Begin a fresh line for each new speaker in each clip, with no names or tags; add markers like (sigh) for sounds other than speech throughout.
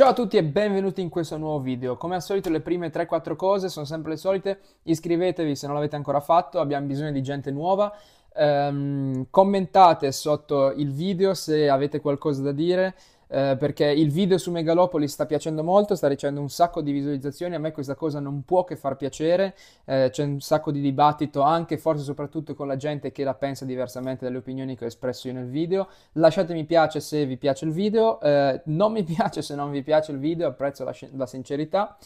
Ciao a tutti e benvenuti in questo nuovo video. Come al solito le prime 3-4 cose sono sempre le solite. Iscrivetevi se non l'avete ancora fatto, abbiamo bisogno di gente nuova. Um, commentate sotto il video se avete qualcosa da dire eh, perché il video su Megalopoli sta piacendo molto, sta ricevendo un sacco di visualizzazioni, a me questa cosa non può che far piacere, eh, c'è un sacco di dibattito anche forse soprattutto con la gente che la pensa diversamente dalle opinioni che ho espresso io nel video, lasciatemi piace se vi piace il video, eh, non mi (laughs) piace se non vi piace il video, apprezzo la, la sincerità.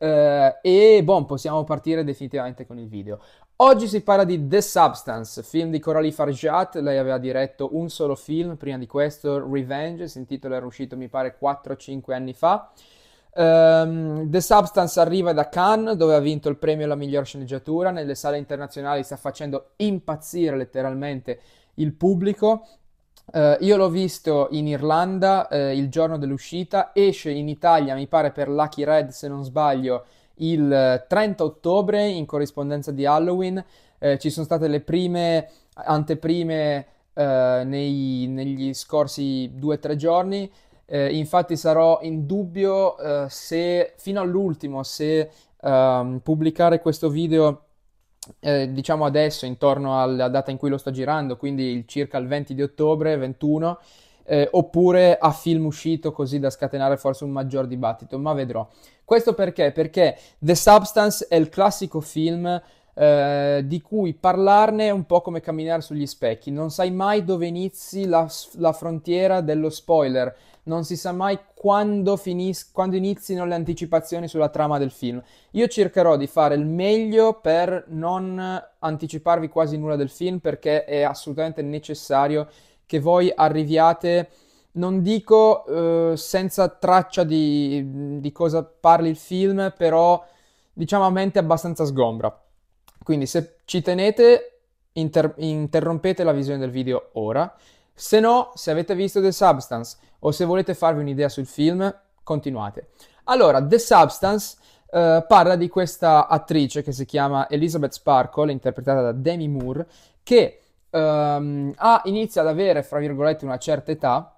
Uh, e bon, possiamo partire definitivamente con il video. Oggi si parla di The Substance, film di Coralie Farjat, lei aveva diretto un solo film prima di questo, Revenge, sentito era uscito mi pare 4-5 anni fa. Um, The Substance arriva da Cannes dove ha vinto il premio alla miglior sceneggiatura, nelle sale internazionali sta facendo impazzire letteralmente il pubblico. Uh, io l'ho visto in Irlanda uh, il giorno dell'uscita, esce in Italia mi pare per Lucky Red se non sbaglio il 30 eh, ottobre, in corrispondenza di Halloween, eh, ci sono state le prime anteprime eh, nei, negli scorsi 2-3 giorni. Eh, infatti sarò in dubbio eh, se fino all'ultimo se ehm, pubblicare questo video eh, diciamo adesso intorno alla data in cui lo sto girando, quindi circa il 20 di ottobre, 21, oppure a film uscito così da scatenare forse un maggior dibattito, ma vedrò. Questo perché? Perché The Substance è il classico film eh, di cui parlarne è un po' come camminare sugli specchi, non sai mai dove inizi la, la frontiera dello spoiler, non si sa mai quando, finis- quando inizino le anticipazioni sulla trama del film. Io cercherò di fare il meglio per non anticiparvi quasi nulla del film perché è assolutamente necessario che voi arriviate non dico eh, senza traccia di, di, cosa parli il film, però diciamo a mente abbastanza sgombra. Quindi se ci tenete, inter- interrompete la visione del video ora. Se no, se avete visto The Substance o se volete farvi un'idea sul film, continuate. Allora, The Substance eh, parla di questa attrice che si chiama Elizabeth Sparkle, interpretata da Demi Moore, che ehm, ha, inizia ad avere, fra virgolette, una certa età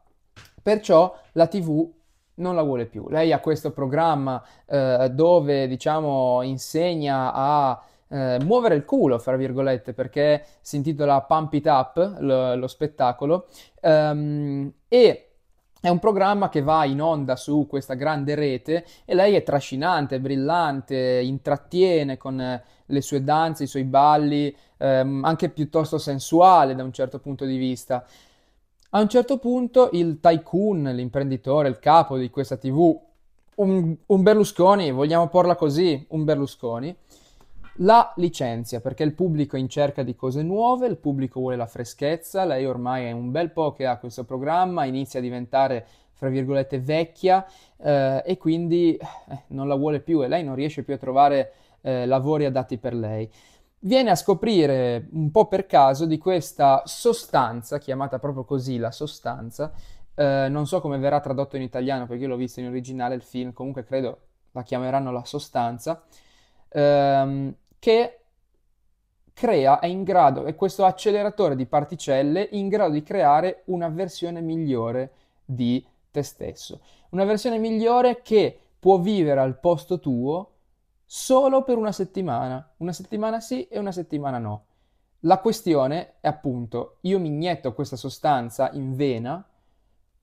Perciò la TV non la vuole più. Lei ha questo programma eh, dove, diciamo, insegna a eh, muovere il culo, fra virgolette, perché si intitola Pump It Up, lo, lo spettacolo, um, e è un programma che va in onda su questa grande rete e lei è trascinante, brillante, intrattiene con le sue danze, i suoi balli, ehm, anche piuttosto sensuale da un certo punto di vista. A un certo punto il tycoon, l'imprenditore, il capo di questa TV, un, un Berlusconi, vogliamo porla così, un Berlusconi, la licenzia perché il pubblico è in cerca di cose nuove, il pubblico vuole la freschezza, lei ormai è un bel po' che ha questo programma, inizia a diventare fra virgolette vecchia eh, e quindi eh, non la vuole più e lei non riesce più a trovare eh, lavori adatti per lei viene a scoprire un po' per caso di questa sostanza, chiamata proprio così la sostanza, eh, non so come verrà tradotto in italiano perché io l'ho visto in originale il film, comunque credo la chiameranno la sostanza, ehm, che crea, è in grado, è questo acceleratore di particelle in grado di creare una versione migliore di te stesso. Una versione migliore che può vivere al posto tuo, solo per una settimana, una settimana sì e una settimana no. La questione è appunto, io mi inietto questa sostanza in vena,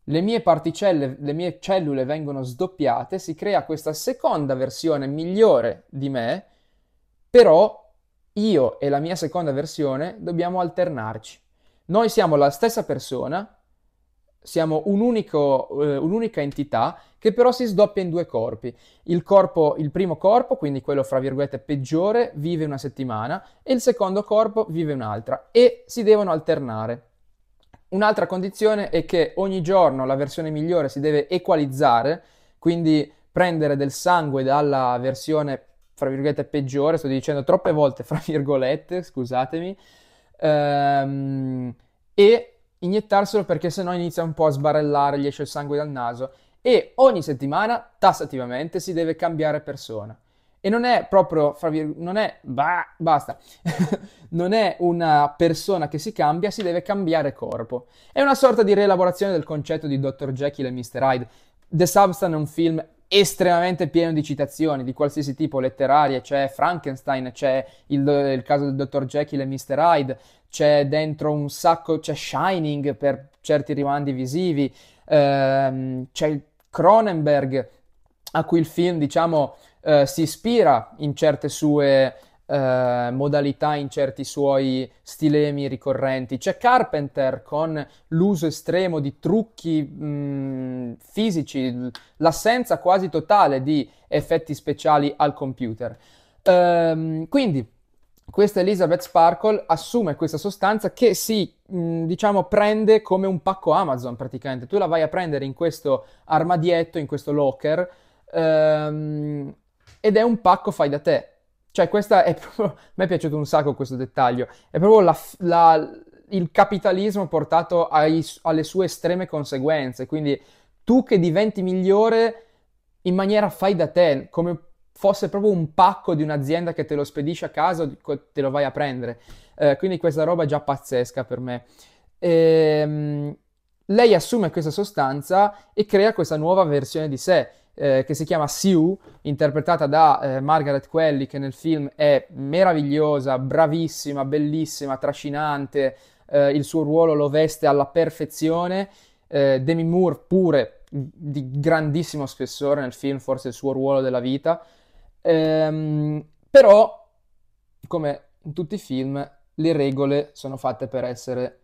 le mie particelle, le mie cellule vengono sdoppiate, si crea questa seconda versione migliore di me, però io e la mia seconda versione dobbiamo alternarci. Noi siamo la stessa persona, siamo un unico, eh, un'unica entità che però si sdoppia in due corpi. Il, corpo, il primo corpo, quindi quello fra virgolette peggiore, vive una settimana e il secondo corpo vive un'altra e si devono alternare. Un'altra condizione è che ogni giorno la versione migliore si deve equalizzare, quindi prendere del sangue dalla versione fra virgolette peggiore, sto dicendo troppe volte fra (laughs) virgolette, scusatemi, ehm, e iniettarselo perché sennò inizia un po' a sbarellare, gli esce il sangue dal naso e ogni settimana tassativamente si deve cambiare persona. E non è proprio, fra virgolette, non è, bah, basta, (laughs) non è una persona che si cambia, si deve cambiare corpo. È una sorta di rielaborazione del concetto di Dr. Jekyll e Mr. Hyde. The Substance è un film estremamente pieno di citazioni di qualsiasi tipo, letterarie, c'è Frankenstein, c'è il, il caso del dottor Jekyll e Mr. Hyde, c'è dentro un sacco, c'è Shining per certi rimandi visivi, ehm, c'è il Cronenberg a cui il film, diciamo, eh, si ispira in certe sue eh, modalità in certi suoi stilemi ricorrenti. C'è Carpenter con l'uso estremo di trucchi mh, mm, fisici, l'assenza quasi totale di effetti speciali al computer. Ehm, quindi questa Elizabeth Sparkle assume questa sostanza che si, mh, mm, diciamo, prende come un pacco Amazon praticamente. Tu la vai a prendere in questo armadietto, in questo locker, ehm, ed è un pacco fai da te cioè, questa è (laughs) proprio... A me è piaciuto un sacco questo dettaglio. È proprio la, la, il capitalismo portato ai, alle sue estreme conseguenze. Quindi tu che diventi migliore in maniera fai da te, come fosse proprio un pacco di un'azienda che te lo spedisce a casa o te lo vai a prendere. Eh, quindi questa roba è già pazzesca per me. Ehm, lei assume questa sostanza e crea questa nuova versione di sé eh, che si chiama Sue, interpretata da eh, Margaret Quelli, che nel film è meravigliosa, bravissima, bellissima, trascinante, eh, il suo ruolo lo veste alla perfezione. Eh, Demi Moore pure di grandissimo spessore nel film, forse il suo ruolo della vita. Ehm, però, come in tutti i film, le regole sono fatte per essere,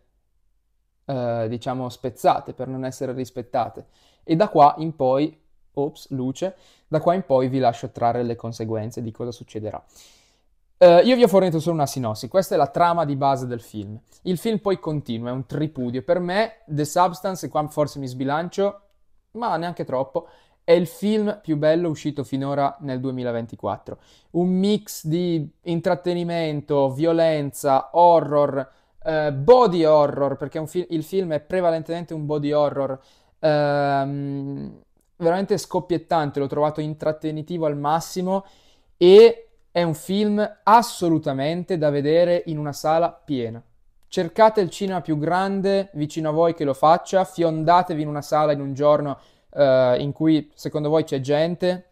eh, diciamo, spezzate, per non essere rispettate. E da qua in poi ops, luce, da qua in poi vi lascio trarre le conseguenze di cosa succederà. Uh, io vi ho fornito solo una sinossi, questa è la trama di base del film. Il film poi continua, è un tripudio. Per me, The Substance, e qua forse mi sbilancio, ma neanche troppo, è il film più bello uscito finora nel 2024. Un mix di intrattenimento, violenza, horror, eh, body horror, perché fi- il film è prevalentemente un body horror. Ehm, veramente scoppiettante, l'ho trovato intrattenitivo al massimo e è un film assolutamente da vedere in una sala piena. Cercate il cinema più grande vicino a voi che lo faccia, fiondatevi in una sala in un giorno eh, in cui secondo voi c'è gente,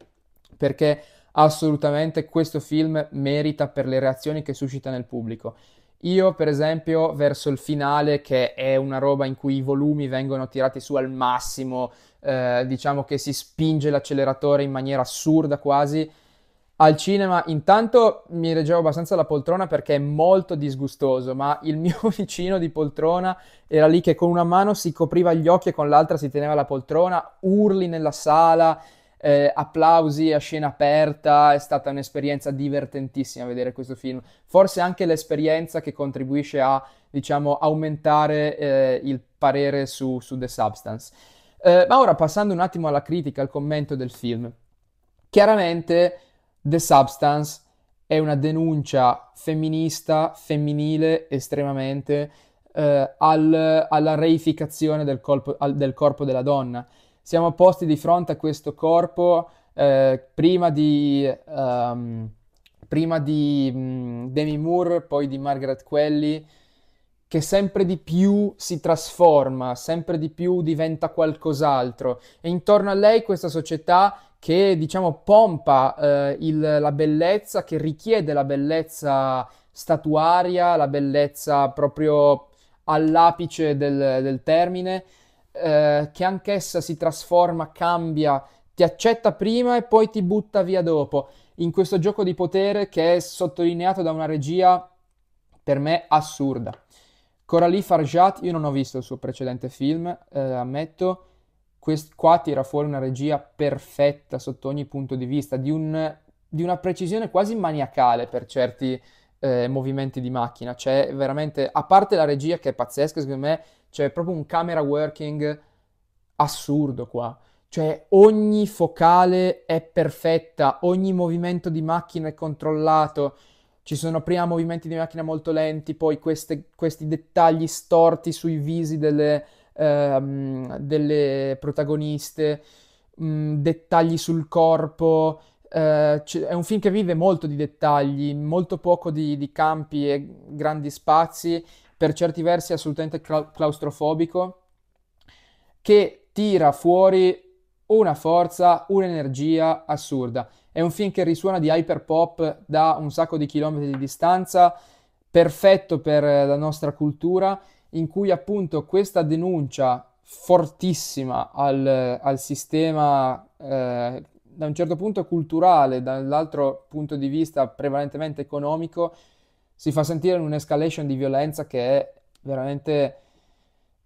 perché assolutamente questo film merita per le reazioni che suscita nel pubblico. Io, per esempio, verso il finale, che è una roba in cui i volumi vengono tirati su al massimo, eh, diciamo che si spinge l'acceleratore in maniera assurda quasi. Al cinema intanto mi reggevo abbastanza la poltrona perché è molto disgustoso, ma il mio (laughs) vicino di poltrona era lì che con una mano si copriva gli occhi e con l'altra si teneva la poltrona, urli nella sala, eh, applausi a scena aperta, è stata un'esperienza divertentissima vedere questo film. Forse anche l'esperienza che contribuisce a, diciamo, aumentare eh, il parere su, su The Substance. Eh, ma ora passando un attimo alla critica, al commento del film. Chiaramente The Substance è una denuncia femminista, femminile estremamente, eh, al, alla reificazione del, colpo, al, del, corpo della donna. Siamo posti di fronte a questo corpo eh, prima di, um, prima di mh, mm, Demi Moore, poi di Margaret Quelli, che sempre di più si trasforma, sempre di più diventa qualcos'altro e intorno a lei questa società che diciamo pompa eh, il, la bellezza, che richiede la bellezza statuaria, la bellezza proprio all'apice del, del termine, eh, che anch'essa si trasforma, cambia, ti accetta prima e poi ti butta via dopo. In questo gioco di potere che è sottolineato da una regia per me assurda. Coralie Farjat, io non ho visto il suo precedente film, eh, ammetto, quest- qua tira fuori una regia perfetta sotto ogni punto di vista, di, un, di una precisione quasi maniacale per certi eh, movimenti di macchina, cioè veramente, a parte la regia che è pazzesca, secondo me c'è proprio un camera working assurdo qua. Cioè ogni focale è perfetta, ogni movimento di macchina è controllato, ci sono prima movimenti di macchina molto lenti, poi queste, questi dettagli storti sui visi delle, ehm, delle protagoniste, mh, mm, dettagli sul corpo. Eh, è un film che vive molto di dettagli, molto poco di, di campi e grandi spazi, per certi versi assolutamente claustrofobico, che tira fuori una forza, un'energia assurda. È un film che risuona di hyperpop da un sacco di chilometri di distanza, perfetto per eh, la nostra cultura, in cui appunto questa denuncia fortissima al, eh, al sistema eh, da un certo punto culturale, dall'altro punto di vista prevalentemente economico, si fa sentire in un'escalation di violenza che è veramente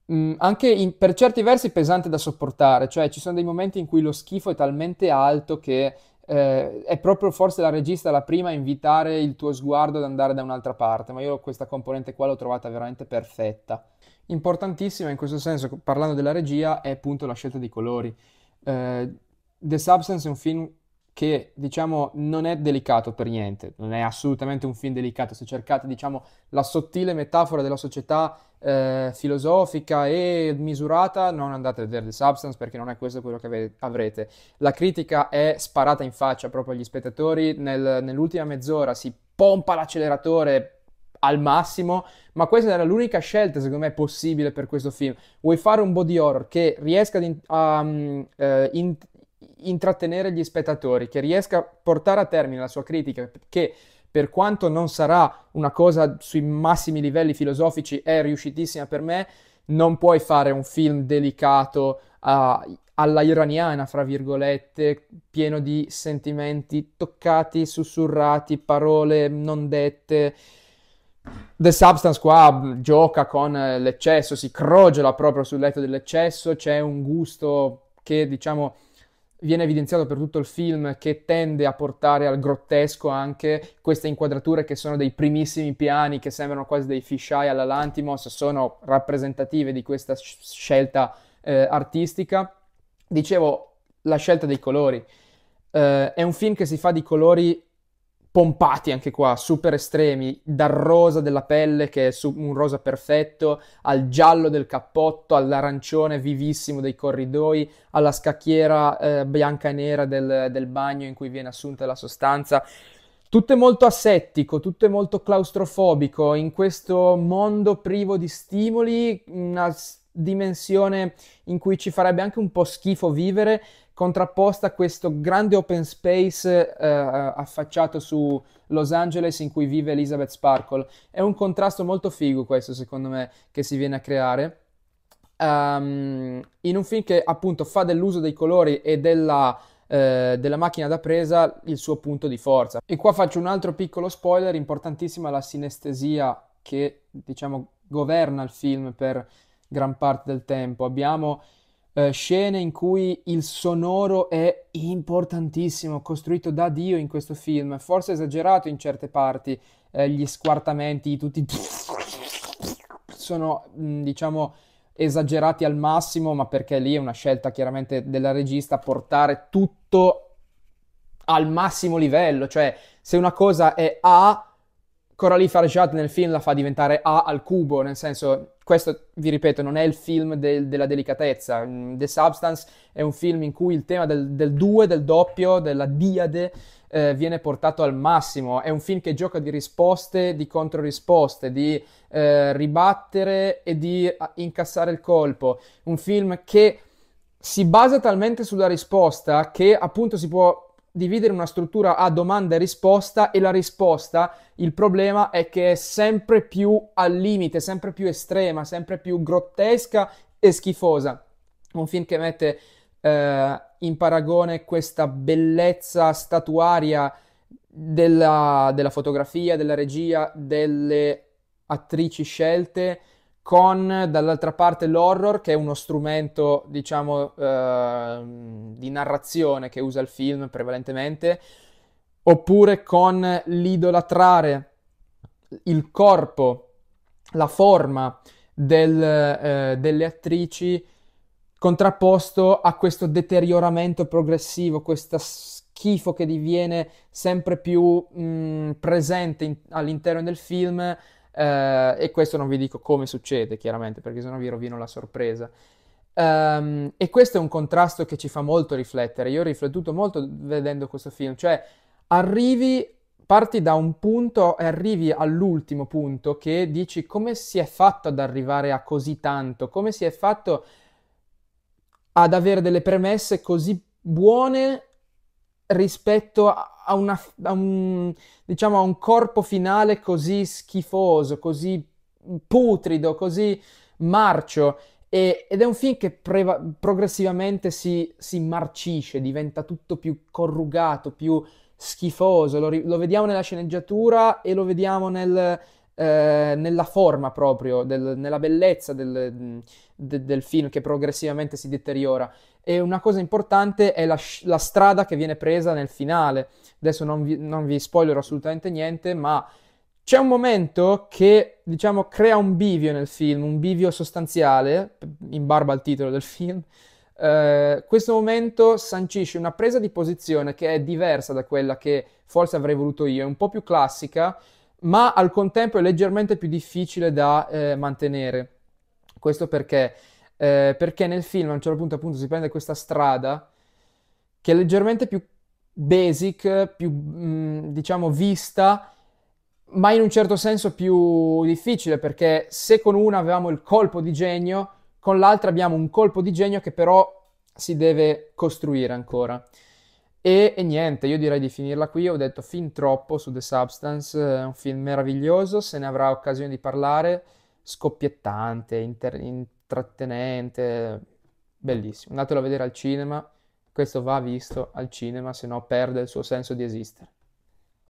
mh, mm, anche in, per certi versi pesante da sopportare, cioè ci sono dei momenti in cui lo schifo è talmente alto che eh, è proprio forse la regista la prima a invitare il tuo sguardo ad andare da un'altra parte, ma io questa componente qua l'ho trovata veramente perfetta. Importantissima in questo senso, parlando della regia, è appunto la scelta dei colori. Eh, The Substance è un film che diciamo non è delicato per niente, non è assolutamente un film delicato, se cercate diciamo la sottile metafora della società eh, filosofica e misurata, non andate a vedere The Substance perché non è questo quello che avrete. La critica è sparata in faccia proprio agli spettatori, Nel, nell'ultima mezz'ora si pompa l'acceleratore al massimo, ma questa era l'unica scelta secondo me possibile per questo film. Vuoi fare un body horror che riesca ad in, um, uh, in, intrattenere gli spettatori, che riesca a portare a termine la sua critica, che per quanto non sarà una cosa sui massimi livelli filosofici, è riuscitissima per me, non puoi fare un film delicato a, alla iraniana, fra virgolette, pieno di sentimenti toccati, sussurrati, parole non dette. The Substance qua gioca con l'eccesso, si crogela proprio sul letto dell'eccesso, c'è un gusto che diciamo viene evidenziato per tutto il film che tende a portare al grottesco anche queste inquadrature che sono dei primissimi piani che sembrano quasi dei fisheye alla Lantimos, sono rappresentative di questa scelta eh, artistica. Dicevo, la scelta dei colori. Eh, è un film che si fa di colori pompati anche qua, super estremi, dal rosa della pelle che è un rosa perfetto, al giallo del cappotto, all'arancione vivissimo dei corridoi, alla scacchiera eh, bianca e nera del, del bagno in cui viene assunta la sostanza. Tutto è molto assettico, tutto è molto claustrofobico, in questo mondo privo di stimoli, una dimensione in cui ci farebbe anche un po' schifo vivere, contrapposta a questo grande open space eh, eh, affacciato su Los Angeles in cui vive Elizabeth Sparkle. È un contrasto molto figo questo, secondo me, che si viene a creare. Um, in un film che appunto fa dell'uso dei colori e della eh, della macchina da presa il suo punto di forza. E qua faccio un altro piccolo spoiler, importantissima la sinestesia che diciamo governa il film per gran parte del tempo. Abbiamo eh, scene in cui il sonoro è importantissimo, costruito da Dio in questo film, forse esagerato in certe parti, eh, gli squartamenti, tutti sono mm, diciamo esagerati al massimo, ma perché lì è una scelta chiaramente della regista portare tutto al massimo livello, cioè se una cosa è A, Coralie Farjad nel film la fa diventare A al cubo, nel senso questo, vi ripeto, non è il film del, della delicatezza. Mm, The Substance è un film in cui il tema del, del due, del doppio, della diade eh, viene portato al massimo. È un film che gioca di risposte, di controrisposte, di eh, ribattere e di ah, incassare il colpo. Un film che si basa talmente sulla risposta che appunto si può dividere una struttura a domanda e risposta e la risposta, il problema è che è sempre più al limite, sempre più estrema, sempre più grottesca e schifosa. Un film che mette eh, in paragone questa bellezza statuaria della, della fotografia, della regia, delle attrici scelte con dall'altra parte l'horror che è uno strumento diciamo eh, di narrazione che usa il film prevalentemente oppure con l'idolatrare il corpo la forma del, eh, delle attrici contrapposto a questo deterioramento progressivo questa schifo che diviene sempre più mh, mm, presente in, all'interno del film eh, e questo non vi dico come succede chiaramente perché sennò vi rovino la sorpresa. Um, e questo è un contrasto che ci fa molto riflettere. Io ho riflettuto molto vedendo questo film, cioè arrivi, parti da un punto e arrivi all'ultimo punto che dici come si è fatto ad arrivare a così tanto, come si è fatto ad avere delle premesse così buone rispetto a, a, una, a, un, diciamo, a un corpo finale così schifoso, così putrido, così marcio ed è un film che preva- progressivamente si, si, marcisce, diventa tutto più corrugato, più schifoso. Lo, ri- lo, vediamo nella sceneggiatura e lo vediamo nel, eh, nella forma proprio, del, nella bellezza del, de, del, film che progressivamente si deteriora. E una cosa importante è la, la strada che viene presa nel finale. Adesso non vi, non vi spoilerò assolutamente niente, ma c'è un momento che, diciamo, crea un bivio nel film, un bivio sostanziale, in barba al titolo del film. Uh, questo momento sancisce una presa di posizione che è diversa da quella che forse avrei voluto io, è un po' più classica, ma al contempo è leggermente più difficile da eh, mantenere. Questo perché? Eh, perché nel film a un certo punto appunto si prende questa strada che è leggermente più basic, più mh, mm, diciamo vista, ma in un certo senso più difficile perché se con una avevamo il colpo di genio, con l'altra abbiamo un colpo di genio che però si deve costruire ancora. E, e, niente, io direi di finirla qui. Ho detto fin troppo su The Substance, è eh, un film meraviglioso, se ne avrà occasione di parlare, scoppiettante, inter- intrattenente, bellissimo. Andatelo a vedere al cinema, questo va visto al cinema, se no perde il suo senso di esistere.